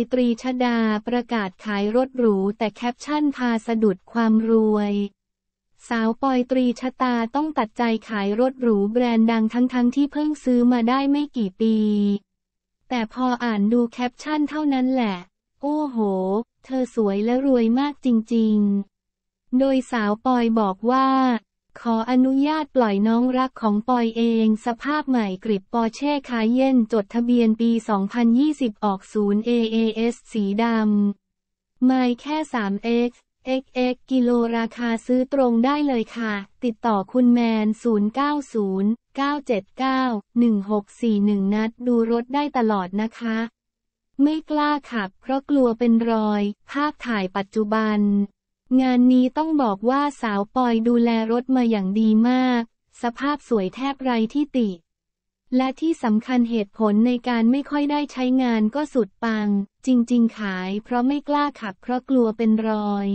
อยตรีชดาประกาศขายรถหรูแต่แคปชั่นพาสะดุดความรวย สาวปอยตรีชตาต้องตัดใจขายรถหรูแบรนด์ดังทั้งๆทที่เพิ่งซื้อมาได้ไม่กี่ปี แต่พออ่านดูแคปชั่นเท่านั้นแหละ โอ้โห เธอสวยและรวยมากจริงๆ โดยสาวปอยบอกว่าขออนุญาตปล่อยน้องรักของปอยเอง สภาพใหม่กริบปอเช่คาเย็นจดทะเบียนปี 2020 ออกศูนย์ AAS สีดำไม่แค่ 3x xx กิโลราคาซื้อตรงได้เลยค่ะ ติดต่อคุณแมน 090 979 1641 นัดดูรถได้ตลอดนะคะ ไม่กล้าขับ เพราะกลัวเป็นรอย ภาพถ่ายปัจจุบันงานนี้ต้องบอกว่าสาวปอยดูแลรถมาอย่างดีมาก สภาพสวยแทบไรที่ติ และที่สำคัญเหตุผลในการไม่ค่อยได้ใช้งานก็สุดปัง จริงๆขายเพราะไม่กล้าขับเพราะกลัวเป็นรอย